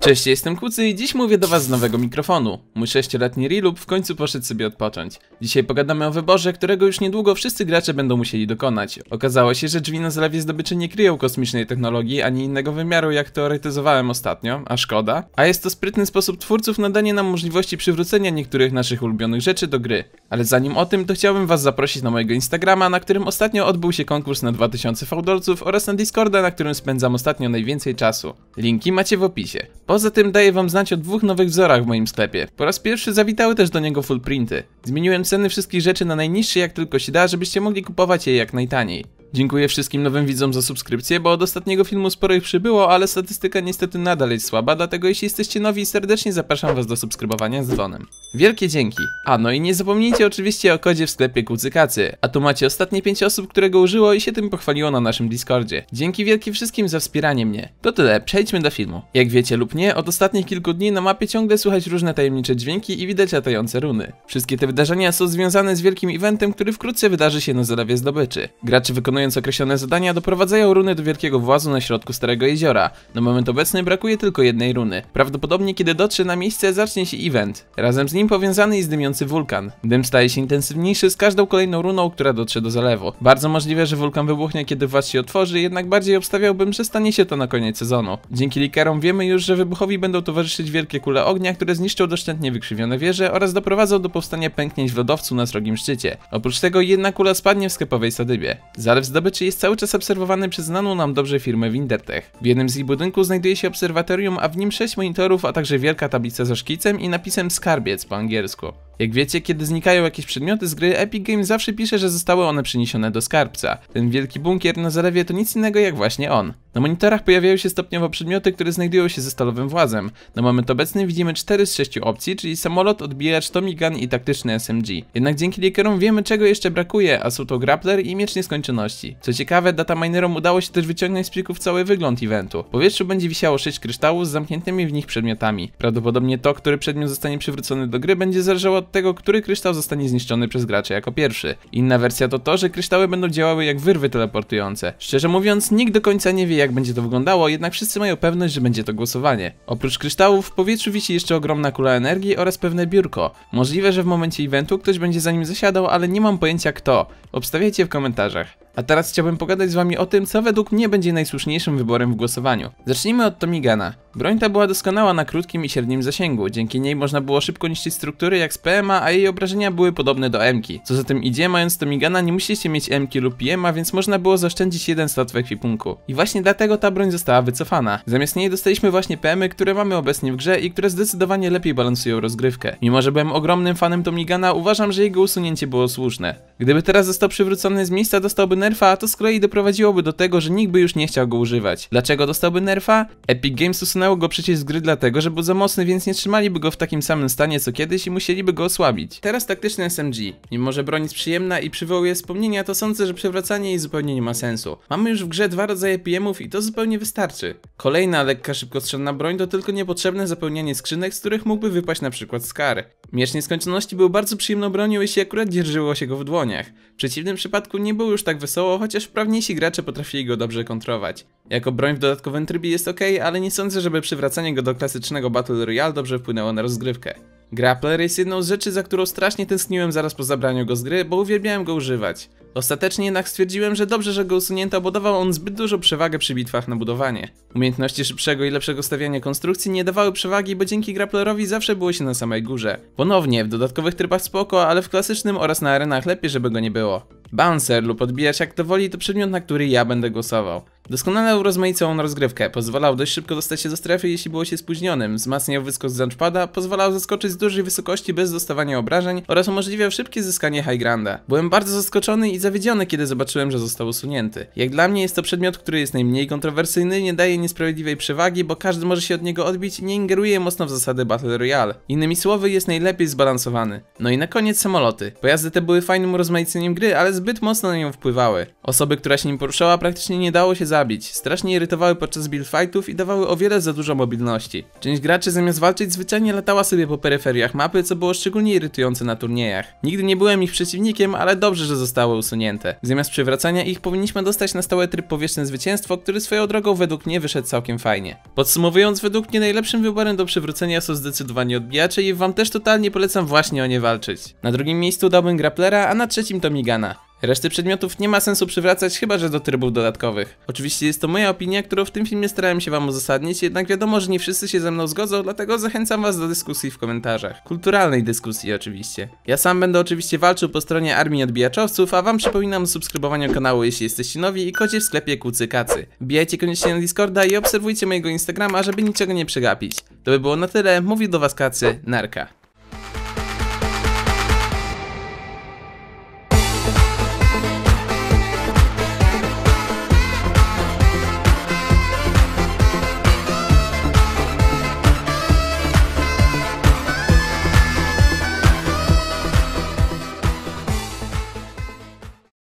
Cześć, jestem Kucy i dziś mówię do was z nowego mikrofonu. Mój 6-letni Rilub w końcu poszedł sobie odpocząć. Dzisiaj pogadamy o wyborze, którego już niedługo wszyscy gracze będą musieli dokonać. Okazało się, że drzwi na zlewie zdobyczy nie kryją kosmicznej technologii ani innego wymiaru, jak teoretyzowałem ostatnio, a szkoda. A jest to sprytny sposób twórców na danie nam możliwości przywrócenia niektórych naszych ulubionych rzeczy do gry. Ale zanim o tym, to chciałbym was zaprosić na mojego Instagrama, na którym ostatnio odbył się konkurs na 2000 fałdolców oraz na Discorda, na którym spędzam ostatnio najwięcej czasu. Linki macie w opisie. Poza tym daję wam znać o dwóch nowych wzorach w moim sklepie. Po raz pierwszy zawitały też do niego full printy. Zmieniłem ceny wszystkich rzeczy na najniższe jak tylko się da, żebyście mogli kupować je jak najtaniej. Dziękuję wszystkim nowym widzom za subskrypcję, bo od ostatniego filmu sporo ich przybyło, ale statystyka niestety nadal jest słaba, dlatego jeśli jesteście nowi, serdecznie zapraszam was do subskrybowania z dzwonem. Wielkie dzięki! A no i nie zapomnijcie oczywiście o kodzie w sklepie Kucykacy, a tu macie ostatnie 5 osób, które go użyło i się tym pochwaliło na naszym Discordzie. Dzięki wielkie wszystkim za wspieranie mnie. To tyle, przejdźmy do filmu. Jak wiecie lub nie, od ostatnich kilku dni na mapie ciągle słychać różne tajemnicze dźwięki i widać latające runy. Wszystkie te wydarzenia są związane z wielkim eventem, który wkrótce wydarzy się na Zalewie Zdobyczy. Gracze wykonują wykonując określone zadania, doprowadzają runy do wielkiego włazu na środku Starego Jeziora. Na moment obecny brakuje tylko jednej runy. Prawdopodobnie kiedy dotrze na miejsce zacznie się event. Razem z nim powiązany jest dymiący wulkan. Dym staje się intensywniejszy z każdą kolejną runą, która dotrze do zalewu. Bardzo możliwe, że wulkan wybuchnie kiedy właz się otworzy, jednak bardziej obstawiałbym, że stanie się to na koniec sezonu. Dzięki likerom wiemy już, że wybuchowi będą towarzyszyć wielkie kule ognia, które zniszczą doszczętnie wykrzywione wieże oraz doprowadzą do powstania pęknięć w lodowcu na srogim szczycie. Oprócz tego jedna kula spadnie w sklepowej sadybie. Zalew zdobyczy jest cały czas obserwowany przez znaną nam dobrze firmę Wintertech. W jednym z jej budynków znajduje się obserwatorium, a w nim sześć monitorów, a także wielka tablica ze szkicem i napisem skarbiec po angielsku. Jak wiecie, kiedy znikają jakieś przedmioty z gry, Epic Games zawsze pisze, że zostały one przeniesione do skarbca. Ten wielki bunkier na zalewie to nic innego jak właśnie on. Na monitorach pojawiają się stopniowo przedmioty, które znajdują się ze stalowym włazem. Na moment obecny widzimy 4 z 6 opcji, czyli samolot, odbijacz, tomigan i taktyczny SMG. Jednak dzięki likerom wiemy czego jeszcze brakuje, a są to grappler i miecz nieskończoności. Co ciekawe, dataminerom udało się też wyciągnąć z plików cały wygląd eventu. W powietrzu będzie wisiało 6 kryształów z zamkniętymi w nich przedmiotami. Prawdopodobnie to, który przedmiot zostanie przywrócony do gry, będzie zależało od tego, który kryształ zostanie zniszczony przez gracza jako pierwszy. Inna wersja to to, że kryształy będą działały jak wyrwy teleportujące. Szczerze mówiąc, nikt do końca nie wie jak będzie to wyglądało, jednak wszyscy mają pewność, że będzie to głosowanie. Oprócz kryształów w powietrzu wisi jeszcze ogromna kula energii oraz pewne biurko. Możliwe, że w momencie eventu ktoś będzie za nim zasiadał, ale nie mam pojęcia kto. Obstawiajcie w komentarzach. A teraz chciałbym pogadać z wami o tym, co według mnie będzie najsłuszniejszym wyborem w głosowaniu. Zacznijmy od Tomigana. Broń ta była doskonała na krótkim i średnim zasięgu, dzięki niej można było szybko niszczyć struktury jak z PMA, a jej obrażenia były podobne do Mki. Co za tym idzie, mając Tomigana nie musicie mieć Mki lub PMA, więc można było zaoszczędzić jeden slot w ekwipunku. I właśnie dlatego ta broń została wycofana. Zamiast niej dostaliśmy właśnie PMy, które mamy obecnie w grze i które zdecydowanie lepiej balansują rozgrywkę. Mimo, że byłem ogromnym fanem Tomigana, uważam, że jego usunięcie było słuszne. Gdyby teraz został przywrócony z miejsca, dostałby nerfa, a to z kolei doprowadziłoby do tego, że nikt by już nie chciał go używać. Dlaczego dostałby nerfa? Epic Games usunęło go przecież z gry dlatego, że był za mocny, więc nie trzymaliby go w takim samym stanie co kiedyś i musieliby go osłabić. Teraz taktyczny SMG. Mimo, że broń jest przyjemna i przywołuje wspomnienia, to sądzę, że przewracanie jej zupełnie nie ma sensu. Mamy już w grze dwa rodzaje PM-ów i to zupełnie wystarczy. Kolejna lekka szybkostrzelna broń to tylko niepotrzebne zapełnianie skrzynek, z których mógłby wypaść na przykład Scar. Miecz nieskończoności był bardzo przyjemną bronią, jeśli akurat dzierżyło się go w dłoniach. W przeciwnym przypadku nie był już tak wysoko wesoło, chociaż prawniejsi gracze potrafili go dobrze kontrolować. Jako broń w dodatkowym trybie jest ok, ale nie sądzę, żeby przywracanie go do klasycznego Battle Royale dobrze wpłynęło na rozgrywkę. Grappler jest jedną z rzeczy, za którą strasznie tęskniłem zaraz po zabraniu go z gry, bo uwielbiałem go używać. Ostatecznie jednak stwierdziłem, że dobrze, że go usunięto, bo dawał on zbyt dużą przewagę przy bitwach na budowanie. Umiejętności szybszego i lepszego stawiania konstrukcji nie dawały przewagi, bo dzięki grapplerowi zawsze było się na samej górze. Ponownie, w dodatkowych trybach spoko, ale w klasycznym oraz na arenach lepiej, żeby go nie było bouncer lub odbijać jak to woli to przedmiot, na który ja będę głosował. Doskonale urozmaicał on rozgrywkę, pozwalał dość szybko dostać się do strefy, jeśli było się spóźnionym, wzmacniał wyskok z launchpada, pozwalał zaskoczyć z dużej wysokości bez dostawania obrażeń oraz umożliwiał szybkie zyskanie high granda. Byłem bardzo zaskoczony i zawiedziony, kiedy zobaczyłem, że został usunięty. Jak dla mnie jest to przedmiot, który jest najmniej kontrowersyjny, nie daje niesprawiedliwej przewagi, bo każdy może się od niego odbić i nie ingeruje mocno w zasady Battle Royale. Innymi słowy, jest najlepiej zbalansowany. No i na koniec samoloty. Pojazdy te były fajnym urozmaiceniem gry, ale zbyt mocno na nią wpływały. Osoby, która się nim poruszała, praktycznie nie dało się za zabić. Strasznie irytowały podczas buildfightów i dawały o wiele za dużo mobilności. Część graczy zamiast walczyć zwyczajnie latała sobie po peryferiach mapy, co było szczególnie irytujące na turniejach. Nigdy nie byłem ich przeciwnikiem, ale dobrze, że zostały usunięte. Zamiast przywracania ich powinniśmy dostać na stałe tryb powierzchne zwycięstwo, który swoją drogą według mnie wyszedł całkiem fajnie. Podsumowując, według mnie najlepszym wyborem do przywrócenia są zdecydowanie odbijacze i wam też totalnie polecam właśnie o nie walczyć. Na drugim miejscu dałbym Grapplera, a na trzecim migana. Reszty przedmiotów nie ma sensu przywracać, chyba że do trybów dodatkowych. Oczywiście jest to moja opinia, którą w tym filmie starałem się wam uzasadnić, jednak wiadomo, że nie wszyscy się ze mną zgodzą, dlatego zachęcam was do dyskusji w komentarzach. Kulturalnej dyskusji oczywiście. Ja sam będę oczywiście walczył po stronie armii odbijaczowców, a wam przypominam o subskrybowaniu kanału, jeśli jesteście nowi i kocie w sklepie Kucy Kacy. Wbijajcie koniecznie na Discorda i obserwujcie mojego Instagrama, żeby niczego nie przegapić. To by było na tyle, Mówi do was Kacy, narka.